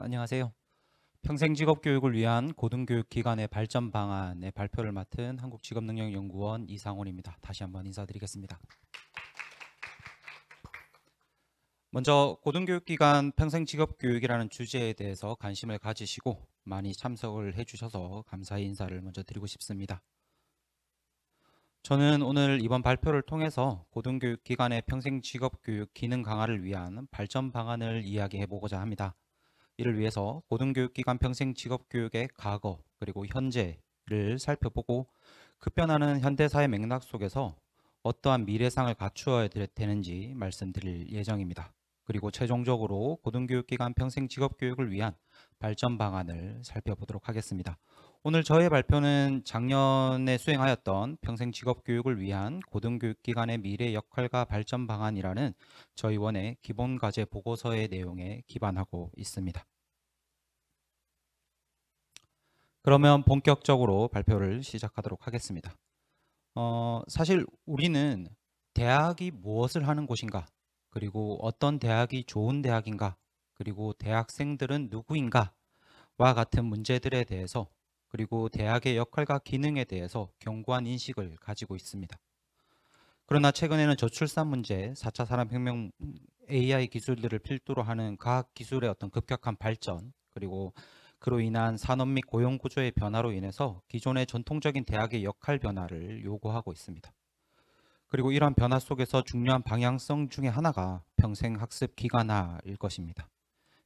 안녕하세요. 평생 직업 교육을 위한 고등교육 기관의 발전 방안의 발표를 맡은 한국직업능력연구원 이상원입니다. 다시 한번 인사드리겠습니다. 먼저 고등교육기관 평생 직업교육이라는 주제에 대해서 관심을 가지시고 많이 참석을 해주셔서 감사의 인사를 먼저 드리고 싶습니다. 저는 오늘 이번 발표를 통해서 고등교육기관의 평생 직업교육 기능 강화를 위한 발전 방안을 이야기해보고자 합니다. 이를 위해서 고등교육기관 평생 직업교육의 과거 그리고 현재를 살펴보고 급변하는 현대사회 맥락 속에서 어떠한 미래상을 갖추어야 되는지 말씀드릴 예정입니다. 그리고 최종적으로 고등교육기관 평생 직업교육을 위한 발전 방안을 살펴보도록 하겠습니다. 오늘 저의 발표는 작년에 수행하였던 평생 직업 교육을 위한 고등교육기관의 미래 역할과 발전 방안이라는 저희 원의 기본 과제 보고서의 내용에 기반하고 있습니다. 그러면 본격적으로 발표를 시작하도록 하겠습니다. 어, 사실 우리는 대학이 무엇을 하는 곳인가 그리고 어떤 대학이 좋은 대학인가 그리고 대학생들은 누구인가와 같은 문제들에 대해서 그리고 대학의 역할과 기능에 대해서 견고한 인식을 가지고 있습니다. 그러나 최근에는 저출산 문제, 4차 산업혁명 AI 기술들을 필두로 하는 과학 기술의 어떤 급격한 발전, 그리고 그로 인한 산업 및 고용 구조의 변화로 인해서 기존의 전통적인 대학의 역할 변화를 요구하고 있습니다. 그리고 이러한 변화 속에서 중요한 방향성 중의 하나가 평생 학습 기간화일 것입니다.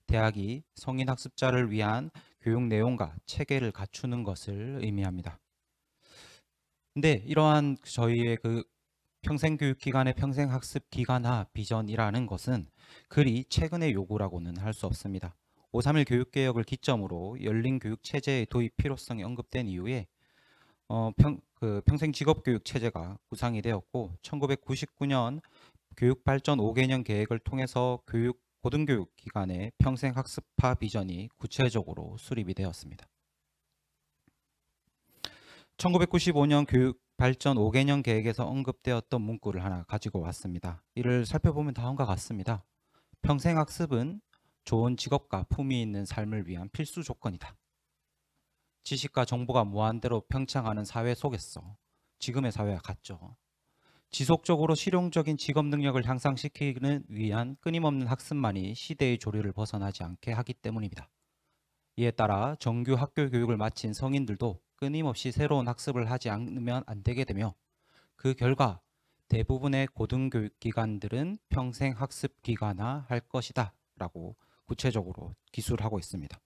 대학이 성인 학습자를 위한 교육 내용과 체계를 갖추는 것을 의미합니다. 근데 이러한 저희의 그 평생 교육 기간의 평생 학습 기간화 비전이라는 것은 그리 최근의 요구라고는 할 수 없습니다. 5.3.1 교육개혁을 기점으로 열린 교육 체제의 도입 필요성이 언급된 이후에 어, 평, 그 평생 직업 교육 체제가 구상이 되었고 1999년 교육 발전 5개년 계획을 통해서 교육 고등교육 기관의 평생 학습화 비전이 구체적으로 수립이 되었습니다. 1995년 교육 발전 5개년 계획에서 언급되었던 문구를 하나 가지고 왔습니다. 이를 살펴보면 다음과 같습니다. 평생 학습은 좋은 직업과 품위 있는 삶을 위한 필수 조건이다. 지식과 정보가 무한대로 평창하는 사회 속에서 지금의 사회와 같죠. 지속적으로 실용적인 직업 능력을 향상시키는 위한 끊임없는 학습만이 시대의 조류를 벗어나지 않게 하기 때문입니다. 이에 따라 정규 학교 교육을 마친 성인들도 끊임없이 새로운 학습을 하지 않으면 안 되게 되며 그 결과 대부분의 고등교육기관들은 평생 학습기관화 할 것이다 라고 구체적으로 기술하고 있습니다.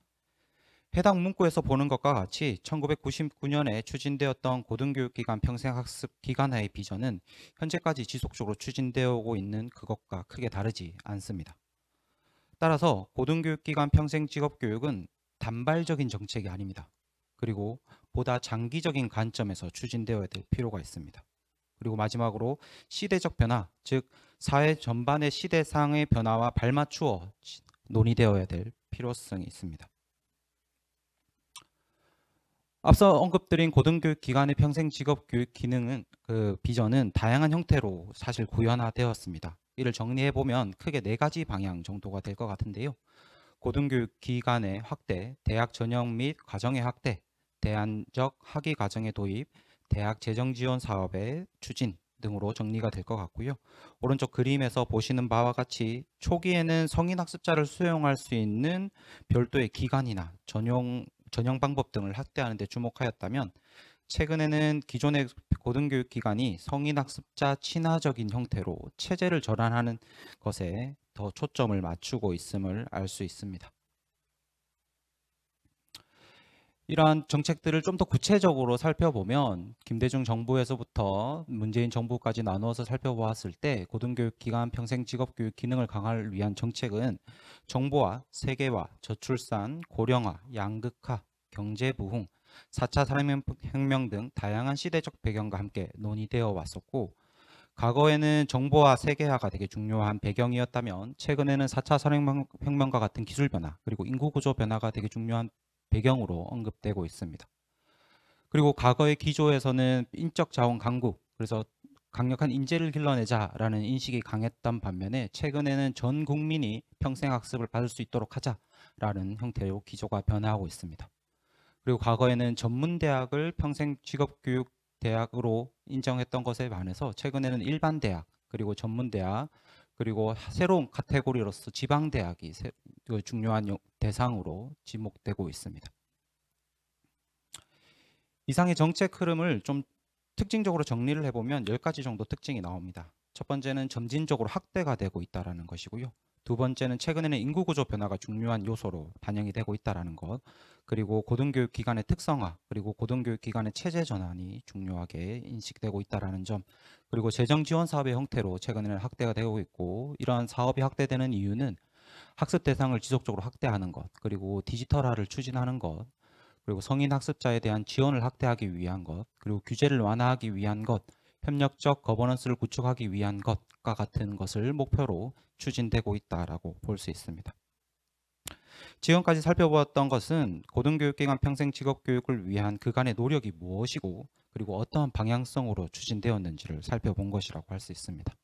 해당 문구에서 보는 것과 같이 1999년에 추진되었던 고등교육기관 평생학습 기간화의 비전은 현재까지 지속적으로 추진되어 오고 있는 그것과 크게 다르지 않습니다. 따라서 고등교육기관 평생직업교육은 단발적인 정책이 아닙니다. 그리고 보다 장기적인 관점에서 추진되어야 될 필요가 있습니다. 그리고 마지막으로 시대적 변화, 즉 사회 전반의 시대상의 변화와 발맞추어 논의되어야 될 필요성이 있습니다. 앞서 언급드린 고등교육 기관의 평생 직업 교육 기능은 그 비전은 다양한 형태로 사실 구현화되었습니다. 이를 정리해 보면 크게 네 가지 방향 정도가 될 것 같은데요. 고등교육 기관의 확대, 대학 전형 및 과정의 확대, 대안적 학위 과정의 도입, 대학 재정 지원 사업의 추진 등으로 정리가 될 것 같고요. 오른쪽 그림에서 보시는 바와 같이 초기에는 성인 학습자를 수용할 수 있는 별도의 기관이나 전용 전형 방법 등을 확대하는 데 주목하였다면 최근에는 기존의 고등교육 기관이 성인 학습자 친화적인 형태로 체제를 전환하는 것에 더 초점을 맞추고 있음을 알 수 있습니다. 이러한 정책들을 좀 더 구체적으로 살펴보면 김대중 정부에서부터 문재인 정부까지 나누어서 살펴보았을 때 고등교육 기관 평생 직업 교육 기능을 강화를 위한 정책은 정보화, 세계화, 저출산, 고령화, 양극화, 경제 부흥, 4차 산업혁명 등 다양한 시대적 배경과 함께 논의되어 왔었고 과거에는 정보화, 세계화가 되게 중요한 배경이었다면 최근에는 4차 산업혁명과 같은 기술 변화 그리고 인구 구조 변화가 되게 중요한 배경으로 언급되고 있습니다. 그리고 과거의 기조에서는 인적 자원 강국, 그래서 강력한 인재를 길러내자라는 인식이 강했던 반면에 최근에는 전 국민이 평생 학습을 받을 수 있도록 하자라는 형태로 기조가 변화하고 있습니다. 그리고 과거에는 전문대학을 평생 직업교육 대학으로 인정했던 것에 반해서 최근에는 일반 대학 그리고 전문대학 그리고 새로운 카테고리로서 지방대학이 그 중요한 대상으로 지목되고 있습니다. 이상의 정책 흐름을 좀 특징적으로 정리를 해보면 10가지 정도 특징이 나옵니다. 첫 번째는 점진적으로 확대가 되고 있다는 것이고요. 두 번째는 최근에는 인구 구조 변화가 중요한 요소로 반영이 되고 있다는 것 그리고 고등교육 기관의 특성화 그리고 고등교육 기관의 체제 전환이 중요하게 인식되고 있다는 점 그리고 재정 지원 사업의 형태로 최근에는 확대가 되고 있고 이러한 사업이 확대되는 이유는 학습 대상을 지속적으로 확대하는 것 그리고 디지털화를 추진하는 것 그리고 성인 학습자에 대한 지원을 확대하기 위한 것 그리고 규제를 완화하기 위한 것 협력적 거버넌스를 구축하기 위한 것과 같은 것을 목표로 추진되고 있다라고 볼 수 있습니다. 지금까지 살펴보았던 것은 고등교육기관 평생 직업교육을 위한 그간의 노력이 무엇이고 그리고 어떠한 방향성으로 추진되었는지를 살펴본 것이라고 할 수 있습니다.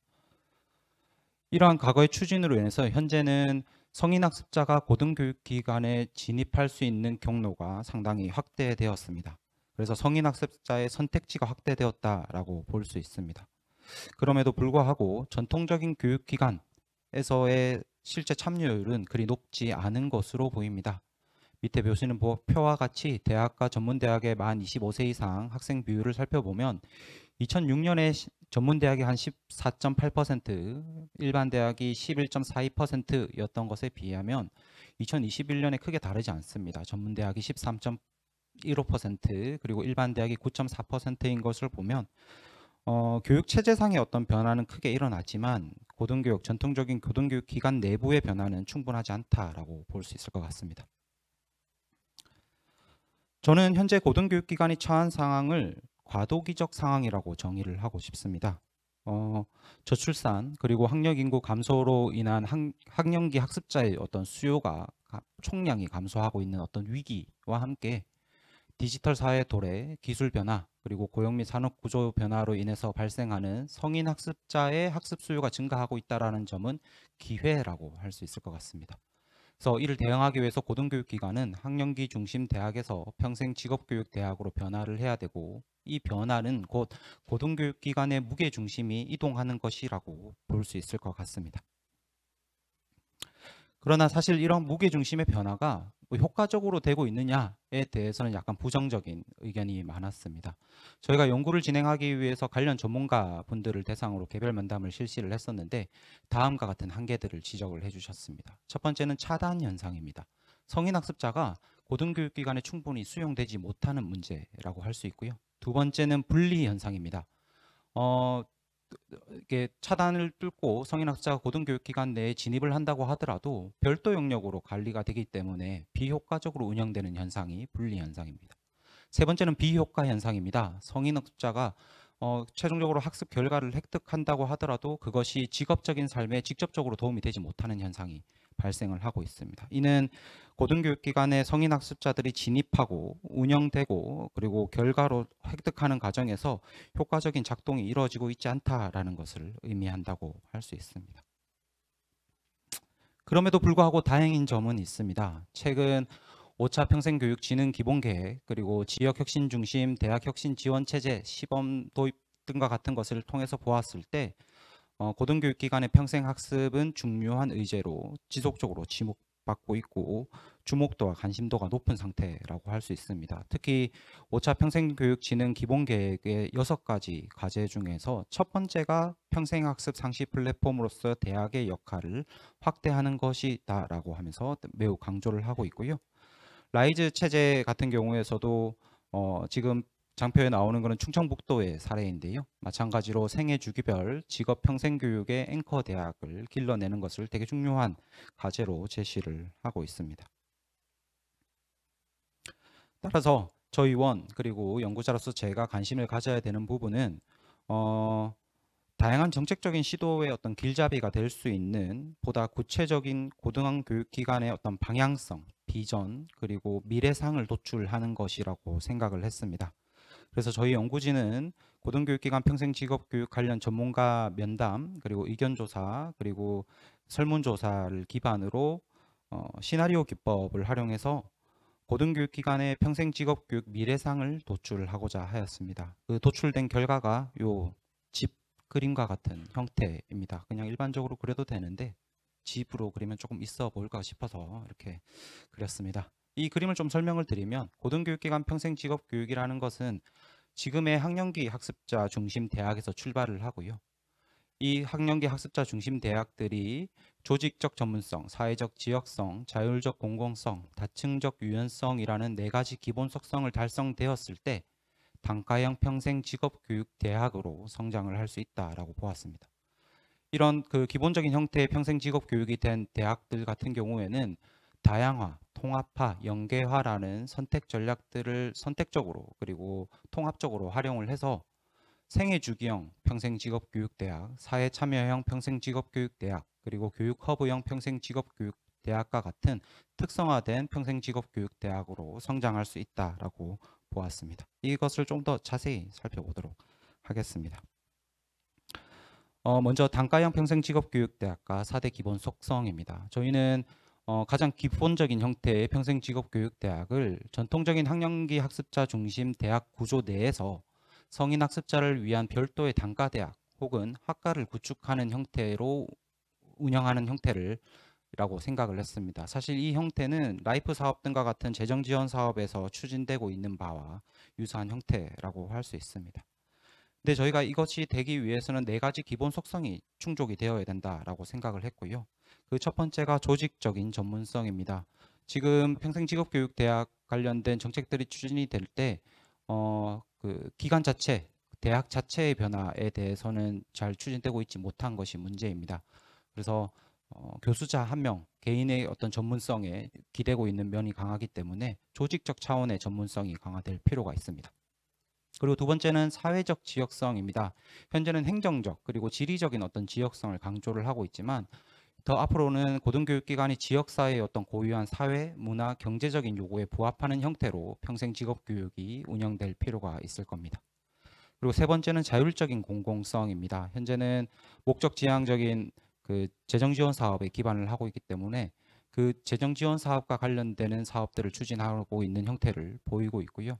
이러한 과거의 추진으로 인해서 현재는 성인학습자가 고등교육기관에 진입할 수 있는 경로가 상당히 확대되었습니다. 그래서 성인학습자의 선택지가 확대되었다라고 볼 수 있습니다. 그럼에도 불구하고 전통적인 교육기관에서의 실제 참여율은 그리 높지 않은 것으로 보입니다. 밑에 표시는 표와 같이 대학과 전문대학의 만 25세 이상 학생 비율을 살펴보면 2006년에 전문대학이 한 14.8%, 일반 대학이 11.42%였던 것에 비하면 2021년에 크게 다르지 않습니다. 전문대학이 13.15% 그리고 일반 대학이 9.4%인 것을 보면 어, 교육 체제상의 어떤 변화는 크게 일어나지만 고등교육 전통적인 고등교육 기관 내부의 변화는 충분하지 않다라고 볼 수 있을 것 같습니다. 저는 현재 고등교육 기관이 처한 상황을 과도기적 상황이라고 정의를 하고 싶습니다. 어, 저출산 그리고 학력 인구 감소로 인한 학, 년기 학습자의 어떤 수요가 총량이 감소하고 있는 어떤 위기와 함께 디지털 사회 도래, 기술 변화, 그리고 고용 및 산업 구조 변화로 인해서 발생하는 성인 학습자의 학습 수요가 증가하고 있다라는 점은 기회라고 할 수 있을 것 같습니다. 그래서 이를 대응하기 위해서 고등교육기관은 학령기 중심 대학에서 평생 직업교육대학으로 변화를 해야 되고 이 변화는 곧 고등교육기관의 무게중심이 이동하는 것이라고 볼 수 있을 것 같습니다. 그러나 사실 이런 무게중심의 변화가 뭐 효과적으로 되고 있느냐에 대해서는 약간 부정적인 의견이 많았습니다. 저희가 연구를 진행하기 위해서 관련 전문가분들을 대상으로 개별 면담을 실시를 했었는데 다음과 같은 한계들을 지적을 해주셨습니다. 첫 번째는 차단 현상입니다. 성인 학습자가 고등교육기관에 충분히 수용되지 못하는 문제라고 할 수 있고요. 두 번째는 분리 현상입니다. 어, 이게 차단을 뚫고 성인학자가 고등교육기관 내에 진입을 한다고 하더라도 별도 영역으로 관리가 되기 때문에 비효과적으로 운영되는 현상이 분리 현상입니다. 세 번째는 비효과 현상입니다. 성인학자가 어, 최종적으로 학습 결과를 획득한다고 하더라도 그것이 직업적인 삶에 직접적으로 도움이 되지 못하는 현상이 발생을 하고 있습니다. 이는 고등교육기관에 성인 학습자들이 진입하고 운영되고 그리고 결과로 획득하는 과정에서 효과적인 작동이 이루어지고 있지 않다라는 것을 의미한다고 할 수 있습니다. 그럼에도 불구하고 다행인 점은 있습니다. 최근 5차 평생교육진흥 기본계획 그리고 지역혁신중심 대학혁신지원체제 시범 도입 등과 같은 것을 통해서 보았을 때 어, 고등교육기관의 평생 학습은 중요한 의제로 지속적으로 지목받고 있고 주목도와 관심도가 높은 상태라고 할 수 있습니다. 특히 5차 평생교육진흥 기본계획의 6가지 과제 중에서 첫 번째가 평생학습 상시 플랫폼으로서 대학의 역할을 확대하는 것이다 라고 하면서 매우 강조를 하고 있고요. 라이즈 체제 같은 경우에서도 어, 지금 장표에 나오는 것은 충청북도의 사례인데요. 마찬가지로 생애 주기별 직업 평생 교육의 앵커 대학을 길러내는 것을 되게 중요한 과제로 제시를 하고 있습니다. 따라서 저희 원 그리고 연구자로서 제가 관심을 가져야 되는 부분은 어, 다양한 정책적인 시도의 어떤 길잡이가 될 수 있는 보다 구체적인 고등학 교육기관의 어떤 방향성, 비전 그리고 미래상을 도출하는 것이라고 생각을 했습니다. 그래서 저희 연구진은 고등교육기관 평생 직업교육 관련 전문가 면담 그리고 의견조사 그리고 설문조사를 기반으로 어, 시나리오 기법을 활용해서 고등교육기관의 평생 직업교육 미래상을 도출하고자 을 하였습니다. 그 도출된 결과가 요 집 그림과 같은 형태입니다. 그냥 일반적으로 그려도 되는데 집으로 그리면 조금 있어 보일까 싶어서 이렇게 그렸습니다. 이 그림을 좀 설명을 드리면 고등교육기관 평생 직업교육이라는 것은 지금의 학령기 학습자 중심 대학에서 출발을 하고요. 이 학령기 학습자 중심 대학들이 조직적 전문성, 사회적 지역성, 자율적 공공성, 다층적 유연성이라는 네 가지 기본 속성을 달성되었을 때 단가형 평생 직업 교육 대학으로 성장을 할 수 있다라고 보았습니다. 이런 그 기본적인 형태의 평생 직업 교육이 된 대학들 같은 경우에는 다양화, 통합화, 연계화라는 선택 전략들을 선택적으로 그리고 통합적으로 활용을 해서 생애 주기형 평생직업교육대학, 사회 참여형 평생직업교육대학, 그리고 교육허브형 평생직업교육대학과 같은 특성화된 평생직업교육대학으로 성장할 수 있다라고 보았습니다. 이것을 좀 더 자세히 살펴보도록 하겠습니다. 어, 먼저 단가형 평생직업교육대학과 4대 기본 속성입니다. 저희는 어, 가장 기본적인 형태의 평생 직업교육대학을 전통적인 학령기 학습자 중심 대학 구조 내에서 성인 학습자를 위한 별도의 단과대학 혹은 학과를 구축하는 형태로 운영하는 형태를 라고 생각을 했습니다. 사실 이 형태는 라이프 사업 등과 같은 재정 지원 사업에서 추진되고 있는 바와 유사한 형태라고 할 수 있습니다. 근데 저희가 이것이 되기 위해서는 네 가지 기본 속성이 충족이 되어야 된다라고 생각을 했고요. 그첫 번째가 조직적인 전문성입니다. 지금 평생직업교육대학 관련된 정책들이 추진이 될 때 어, 그 기관 자체, 대학 자체의 변화에 대해서는 잘 추진되고 있지 못한 것이 문제입니다. 그래서 어, 교수자 한 명 개인의 어떤 전문성에 기대고 있는 면이 강하기 때문에 조직적 차원의 전문성이 강화될 필요가 있습니다. 그리고 두 번째는 사회적 지역성입니다. 현재는 행정적 그리고 지리적인 어떤 지역성을 강조를 하고 있지만 더 앞으로는 고등교육기관이 지역사회의 어떤 고유한 사회, 문화, 경제적인 요구에 부합하는 형태로 평생 직업교육이 운영될 필요가 있을 겁니다. 그리고 세 번째는 자율적인 공공성입니다. 현재는 목적지향적인 그 재정지원 사업에 기반을 하고 있기 때문에 그 재정지원 사업과 관련되는 사업들을 추진하고 있는 형태를 보이고 있고요.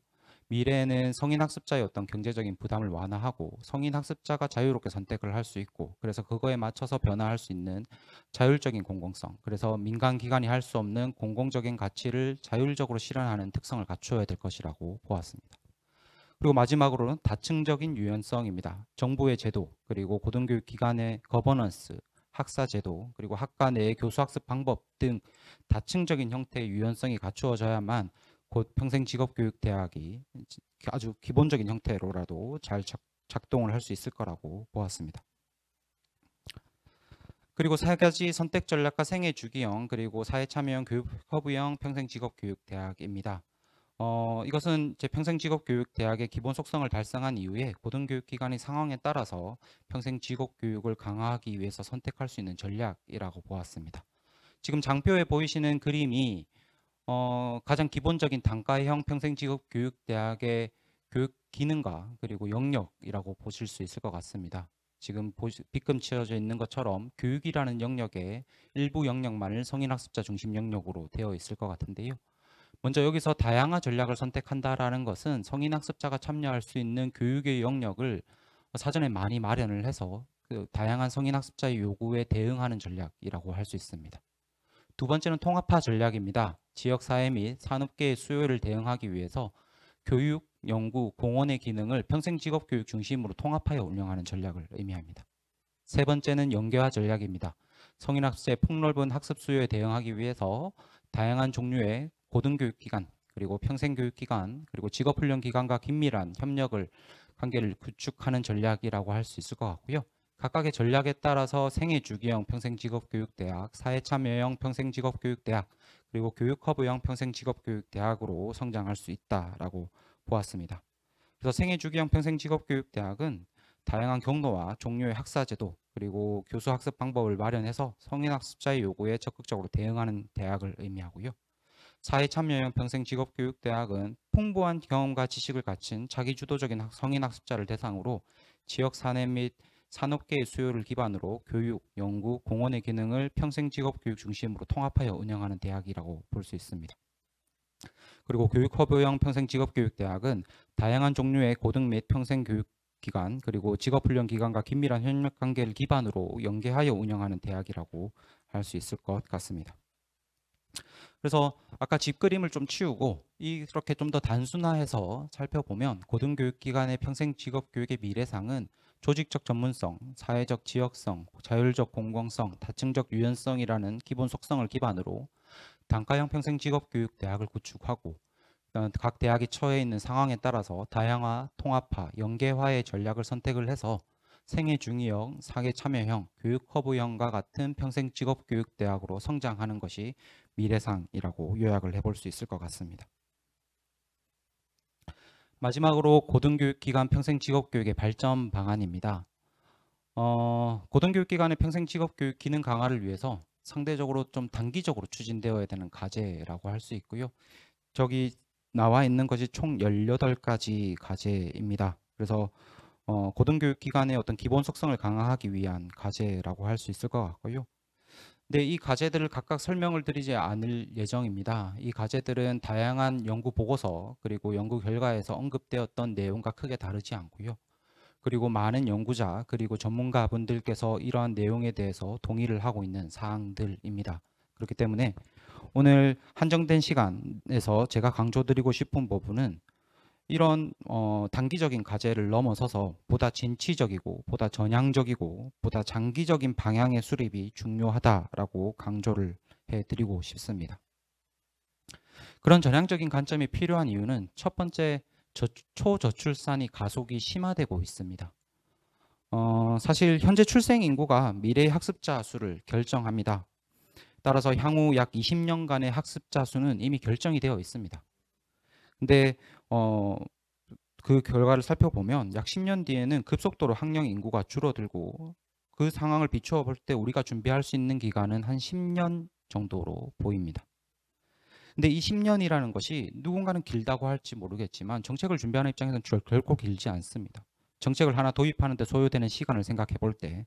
미래에는 성인 학습자의 어떤 경제적인 부담을 완화하고 성인 학습자가 자유롭게 선택을 할 수 있고 그래서 그거에 맞춰서 변화할 수 있는 자율적인 공공성 그래서 민간 기관이 할 수 없는 공공적인 가치를 자율적으로 실현하는 특성을 갖추어야 될 것이라고 보았습니다. 그리고 마지막으로는 다층적인 유연성입니다. 정부의 제도 그리고 고등교육 기관의 거버넌스 학사 제도 그리고 학과 내의 교수 학습 방법 등 다층적인 형태의 유연성이 갖추어져야만 곧 평생 직업교육대학이 아주 기본적인 형태로라도 잘 작동을 할 수 있을 거라고 보았습니다. 그리고 세 가지 선택 전략과 생애 주기형 그리고 사회 참여형 교육 커브형 평생 직업 교육 대학입니다. 어, 이것은 제 평생 직업 교육 대학의 기본 속성을 달성한 이후에 고등교육 기관의 상황에 따라서 평생 직업 교육을 강화하기 위해서 선택할 수 있는 전략이라고 보았습니다. 지금 장표에 보이시는 그림이 어, 가장 기본적인 단가형 평생직업 교육 대학의 교육 기능과 그리고 영역이라고 보실 수 있을 것 같습니다. 지금 빗금 치어져 있는 것처럼 교육이라는 영역에 일부 영역만을 성인학습자 중심 영역으로 되어 있을 것 같은데요. 먼저 여기서 다양한 전략을 선택한다라는 것은 성인학습자가 참여할 수 있는 교육의 영역을 사전에 많이 마련을 해서 그 다양한 성인학습자의 요구에 대응하는 전략이라고 할 수 있습니다. 두 번째는 통합화 전략입니다. 지역사회 및 산업계의 수요를 대응하기 위해서 교육, 연구, 공원의 기능을 평생 직업교육 중심으로 통합하여 운영하는 전략을 의미합니다. 세 번째는 연계화 전략입니다. 성인학습의 폭넓은 학습 수요에 대응하기 위해서 다양한 종류의 고등교육기관, 그리고 평생교육기관, 그리고 직업훈련기관과 긴밀한 협력을 관계를 구축하는 전략이라고 할 수 있을 것 같고요. 각각의 전략에 따라서 생애 주기형 평생직업교육대학, 사회참여형 평생직업교육대학, 그리고 교육허브 형평생 직업교육대학으로 성장할 수 있다라고 보았습니다. 그래서 생애주기 형평생 직업교육대학은 다양한 경로와 종류의 학사제도 그리고 교수 학습 방법을 마련해서 성인 학습자의 요구에 적극적으로 대응하는 대학을 의미하고요. 사회 참여형 평생 직업교육 대학은 풍부한 경험과 지식을 갖춘 자기주도적인 성인 학습자를 대상으로 지역 사내 및 산업계의 수요를 기반으로 교육, 연구, 공원의 기능을 평생 직업 교육 중심으로 통합하여 운영하는 대학이라고 볼 수 있습니다. 그리고 교육 허브형 평생 직업 교육 대학은 다양한 종류의 고등 및 평생 교육 기관 그리고 직업 훈련 기관과 긴밀한 협력 관계를 기반으로 연계하여 운영하는 대학이라고 할 수 있을 것 같습니다. 그래서 아까 집 그림을 좀 치우고 이렇게 좀 더 단순화해서 살펴보면 고등교육기관의 평생 직업교육의 미래상은 조직적 전문성, 사회적 지역성, 자율적 공공성, 다층적 유연성이라는 기본 속성을 기반으로 단가형 평생 직업교육 대학을 구축하고 어, 각 대학이 처해 있는 상황에 따라서 다양화, 통합화, 연계화의 전략을 선택을 해서 생애 중위형, 사계 참여형, 교육 허브형과 같은 평생 직업교육 대학으로 성장하는 것이 미래상이라고 요약을 해볼 수 있을 것 같습니다. 마지막으로 고등교육기관 평생직업교육의 발전 방안입니다. 어, 고등교육기관의 평생직업교육 기능 강화를 위해서 상대적으로 좀 단기적으로 추진되어야 되는 과제라고 할 수 있고요. 저기 나와 있는 것이 총 18가지 과제입니다. 그래서 어, 고등교육기관의 어떤 기본 속성을 강화하기 위한 과제라고 할 수 있을 것 같고요. 네, 이 과제들을 각각 설명을 드리지 않을 예정입니다. 이 과제들은 다양한 연구 보고서 그리고 연구 결과에서 언급되었던 내용과 크게 다르지 않고요. 그리고 많은 연구자 그리고 전문가분들께서 이러한 내용에 대해서 동의를 하고 있는 사항들입니다. 그렇기 때문에 오늘 한정된 시간에서 제가 강조드리고 싶은 부분은 이런 어, 단기적인 과제를 넘어서서 보다 진취적이고 보다 전향적이고 보다 장기적인 방향의 수립이 중요하다라고 강조를 해드리고 싶습니다. 그런 전향적인 관점이 필요한 이유는 첫 번째 저, 초저출산이 가속이 심화되고 있습니다. 어, 사실 현재 출생 인구가 미래의 학습자 수를 결정합니다. 따라서 향후 약 20년간의 학습자 수는 이미 결정이 되어 있습니다. 근데 어, 그 결과를 살펴보면 약 10년 뒤에는 급속도로 학령 인구가 줄어들고 그 상황을 비추어 볼 때 우리가 준비할 수 있는 기간은 한 10년 정도로 보입니다. 근데 이 10년이라는 것이 누군가는 길다고 할지 모르겠지만 정책을 준비하는 입장에서는 결코 길지 않습니다. 정책을 하나 도입하는데 소요되는 시간을 생각해 볼 때,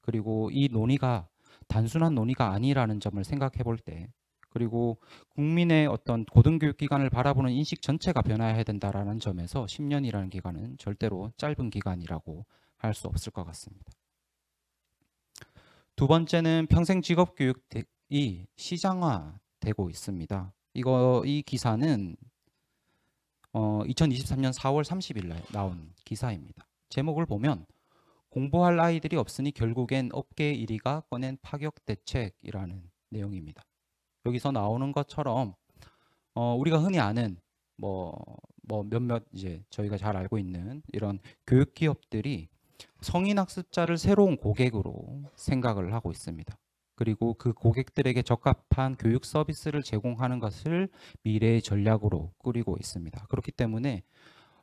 그리고 이 논의가 단순한 논의가 아니라는 점을 생각해 볼 때, 그리고 국민의 어떤 고등교육 기간을 바라보는 인식 전체가 변화해야 된다라는 점에서 10년이라는 기간은 절대로 짧은 기간이라고 할 수 없을 것 같습니다. 두 번째는 평생 직업 교육이 시장화되고 있습니다. 이거 이 기사는 어, 2023년 4월 30일 날 나온 기사입니다. 제목을 보면 공부할 아이들이 없으니 결국엔 업계 1위가 꺼낸 파격 대책이라는 내용입니다. 여기서 나오는 것처럼 어, 우리가 흔히 아는 뭐, 뭐 몇몇 이제 저희가 잘 알고 있는 이런 교육 기업들이 성인 학습자를 새로운 고객으로 생각을 하고 있습니다. 그리고 그 고객들에게 적합한 교육 서비스를 제공하는 것을 미래의 전략으로 꾸리고 있습니다. 그렇기 때문에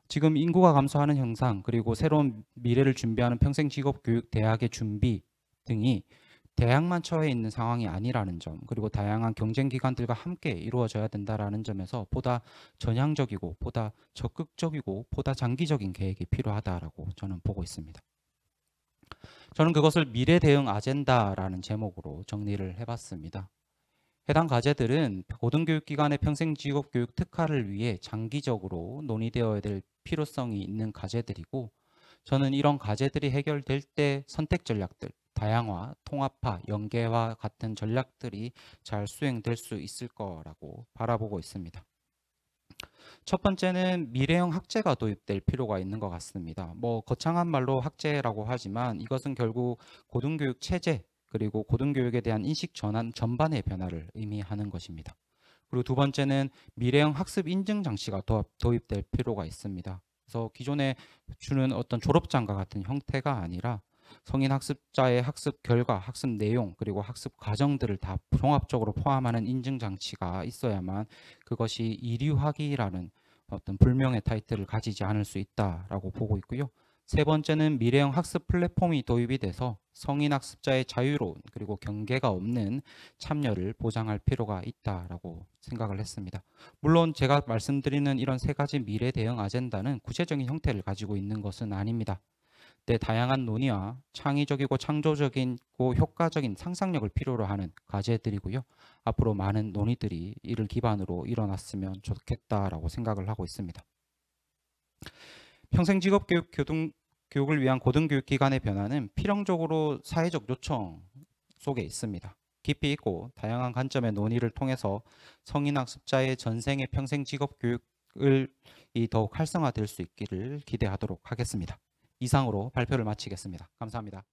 지금 인구가 감소하는 현상 그리고 새로운 미래를 준비하는 평생 직업 교육 대학의 준비 등이 대학만 처해 있는 상황이 아니라는 점, 그리고 다양한 경쟁 기관들과 함께 이루어져야 된다라는 점에서 보다 전향적이고 보다 적극적이고 보다 장기적인 계획이 필요하다라고 저는 보고 있습니다. 저는 그것을 미래 대응 아젠다라는 제목으로 정리를 해봤습니다. 해당 과제들은 고등교육기관의 평생 직업 교육 특화를 위해 장기적으로 논의되어야 될 필요성이 있는 과제들이고 저는 이런 과제들이 해결될 때 선택 전략들, 다양화, 통합화, 연계화 같은 전략들이 잘 수행될 수 있을 거라고 바라보고 있습니다. 첫 번째는 미래형 학제가 도입될 필요가 있는 것 같습니다. 뭐 거창한 말로 학제라고 하지만 이것은 결국 고등교육 체제 그리고 고등교육에 대한 인식 전환 전반의 변화를 의미하는 것입니다. 그리고 두 번째는 미래형 학습 인증 장치가 도입될 필요가 있습니다. 그래서 기존에 주는 어떤 졸업장과 같은 형태가 아니라 성인 학습자의 학습 결과, 학습 내용, 그리고 학습 과정들을 다 종합적으로 포함하는 인증 장치가 있어야만 그것이 이류학위라는 어떤 불명의 타이틀을 가지지 않을 수 있다라고 보고 있고요. 세 번째는 미래형 학습 플랫폼이 도입이 돼서 성인 학습자의 자유로운 그리고 경계가 없는 참여를 보장할 필요가 있다라고 생각을 했습니다. 물론 제가 말씀드리는 이런 세 가지 미래 대응 아젠다는 구체적인 형태를 가지고 있는 것은 아닙니다. 때 다양한 논의와 창의적이고 창조적이고 효과적인 상상력을 필요로 하는 과제들이고요. 앞으로 많은 논의들이 이를 기반으로 일어났으면 좋겠다라고 생각을 하고 있습니다. 평생 직업 교육 교등 교육을 위한 고등교육 기관의 변화는 필연적으로 사회적 요청 속에 있습니다. 깊이 있고 다양한 관점의 논의를 통해서 성인 학습자의 전생의 평생 직업 교육을 더욱 활성화될 수 있기를 기대하도록 하겠습니다. 이상으로 발표를 마치겠습니다. 감사합니다.